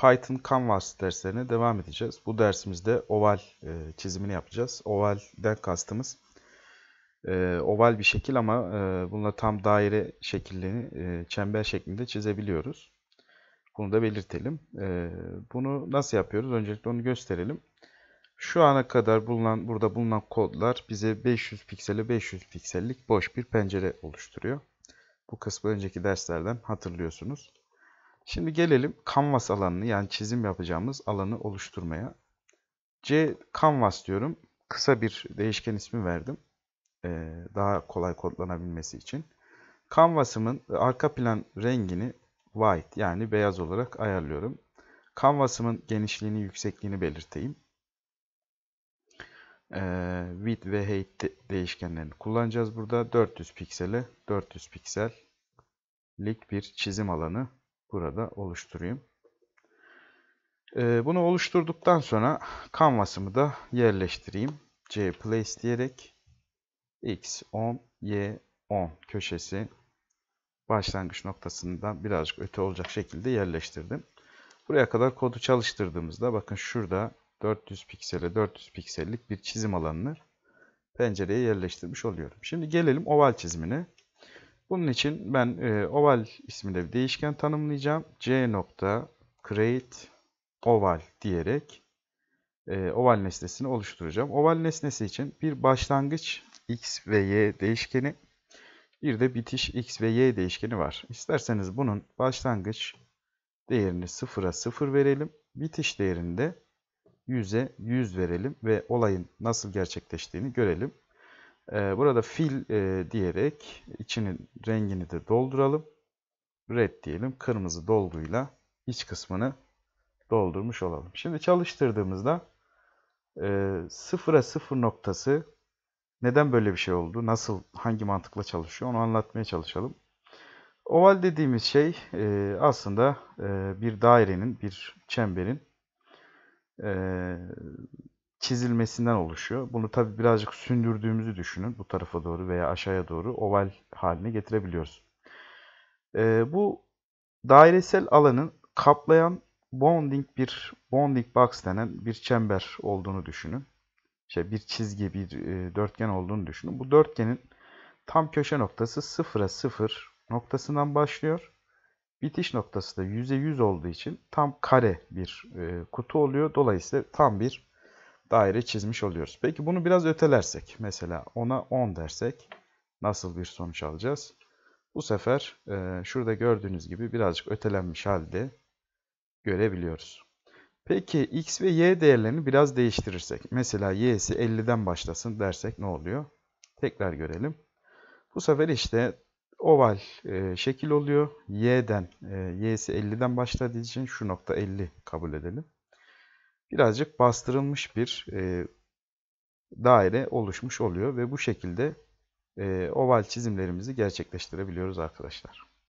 Python Canvas derslerine devam edeceğiz. Bu dersimizde oval e, çizimini yapacağız. Ovalden kastımız e, oval bir şekil ama e, bununla tam daire şeklini e, çember şeklinde çizebiliyoruz. Bunu da belirtelim. E, bunu nasıl yapıyoruz? Öncelikle onu gösterelim. Şu ana kadar bulunan burada bulunan kodlar bize 500 piksele 500 piksellik boş bir pencere oluşturuyor. Bu kısmı önceki derslerden hatırlıyorsunuz. Şimdi gelelim kanvas alanını yani çizim yapacağımız alanı oluşturmaya. C canvas diyorum. Kısa bir değişken ismi verdim. Ee, daha kolay kodlanabilmesi için. Kanvasımın arka plan rengini white yani beyaz olarak ayarlıyorum. Kanvasımın genişliğini, yüksekliğini belirteyim. Ee, width ve height de değişkenlerini kullanacağız burada. 400 piksele 400 piksellik bir çizim alanı burada oluşturayım. Ee, bunu oluşturduktan sonra kanvasımı da yerleştireyim. C place diyerek X 10 Y 10 köşesi başlangıç noktasından birazcık öte olacak şekilde yerleştirdim. Buraya kadar kodu çalıştırdığımızda bakın şurada 400 piksele 400 piksellik bir çizim alanını pencereye yerleştirmiş oluyorum. Şimdi gelelim oval çizimine. Bunun için ben e, oval isminde bir değişken tanımlayacağım. C nokta create oval diyerek e, oval nesnesini oluşturacağım. Oval nesnesi için bir başlangıç x ve y değişkeni bir de bitiş x ve y değişkeni var. İsterseniz bunun başlangıç değerini 0'a 0 verelim. Bitiş değerini de 100'e 100 verelim ve olayın nasıl gerçekleştiğini görelim. Ee, burada fil e, diyerek içinin rengini de dolduralım. Red diyelim. Kırmızı dolguyla iç kısmını doldurmuş olalım. Şimdi çalıştırdığımızda e, sıfıra sıfır noktası neden böyle bir şey oldu? Nasıl, hangi mantıkla çalışıyor? Onu anlatmaya çalışalım. Oval dediğimiz şey e, aslında bir dairenin, bir çemberin çizilmesinden oluşuyor. Bunu tabi birazcık sündürdüğümüzü düşünün. Bu tarafa doğru veya aşağıya doğru oval haline getirebiliyoruz. Ee, bu dairesel alanın kaplayan bonding bir bonding box denen bir çember olduğunu düşünün. Şey bir çizgi, bir e, dörtgen olduğunu düşünün. Bu dörtgenin tam köşe noktası 0'a 0 noktasından başlıyor. Bitiş noktası da %100 olduğu için tam kare bir e, kutu oluyor. Dolayısıyla tam bir daire çizmiş oluyoruz. Peki bunu biraz ötelersek mesela ona 10 dersek nasıl bir sonuç alacağız? Bu sefer e, şurada gördüğünüz gibi birazcık ötelenmiş halde görebiliyoruz. Peki x ve y değerlerini biraz değiştirirsek. Mesela y'si 50'den başlasın dersek ne oluyor? Tekrar görelim. Bu sefer işte oval e, şekil oluyor. Y'den, e, y'si 50'den başladığı için şu nokta 50 kabul edelim birazcık bastırılmış bir e, daire oluşmuş oluyor ve bu şekilde e, oval çizimlerimizi gerçekleştirebiliyoruz arkadaşlar.